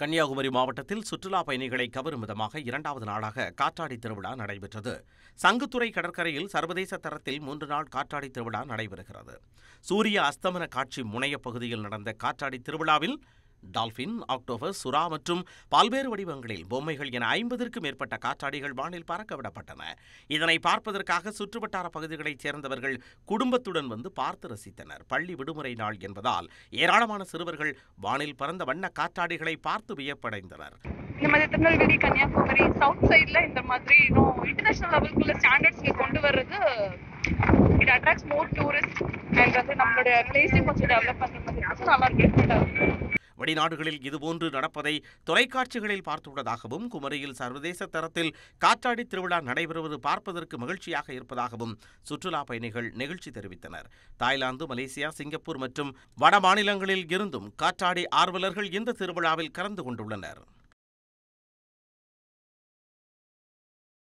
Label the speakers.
Speaker 1: கன்னியாகுமரி மாவட்டத்தில் சுற்றுலா பயணிகளை கவரும் விதமாக இரண்டாவது நாளாக காற்றாடி திருவிழா நடைபெற்றது சங்குத்துறை கடற்கரையில் சர்வதேச தரத்தில் மூன்று நாள் காற்றாடி திருவிழா நடைபெறுகிறது சூரிய அஸ்தமன காட்சி முனைய பகுதியில் நடந்த காற்றாடி திருவிழாவில் டால்பின் ஆக்டோபஸ் சுறா மற்றும் பல்வேறு வடிவங்களில் பொம்மைகள் என ஐம்பதற்கும் மேற்பட்ட காற்றாடிகள் வானில் பறக்க விடப்பட்டன இதனை பார்ப்பதற்காக சுற்றுவட்டார பகுதிகளைச் சேர்ந்தவர்கள் குடும்பத்துடன் வந்து பார்த்து ரசித்தனர் பள்ளி விடுமுறை நாள் என்பதால் ஏராளமான சிறுவர்கள் வானில் பறந்த வண்ண காற்றாடிகளை பார்த்து வியப்படைந்தனர்
Speaker 2: இந்த மாதிரி திருநெல்வேலி கன்னியாகுமரி சவுத் சைட்ல இந்த மாதிரி இன்னும் இன்டர்நேஷனல் லெவலுக்குள்ள ஸ்டாண்டர்ட்ஸ் கொண்டு வர்றது it attracts more tourist and வந்து நம்மளுடைய பிளேஸையும் கொஞ்சம் டெவலப் பண்ணுற மாதிரி நல்லா இருக்கு
Speaker 1: வெளிநாடுகளில் இதுபோன்று நடப்பதை தொலைக்காட்சிகளில் பார்த்துள்ளதாகவும் குமரியில் சர்வதேச தரத்தில் காற்றாடி திருவிழா நடைபெறுவது பார்ப்பதற்கு மகிழ்ச்சியாக இருப்பதாகவும் சுற்றுலா பயணிகள் நெகிழ்ச்சி தெரிவித்தனர் தாய்லாந்து மலேசியா சிங்கப்பூர் மற்றும் வட மாநிலங்களில் இருந்தும் காற்றாடி ஆர்வலர்கள் இந்த திருவிழாவில் கலந்து கொண்டுள்ளனர்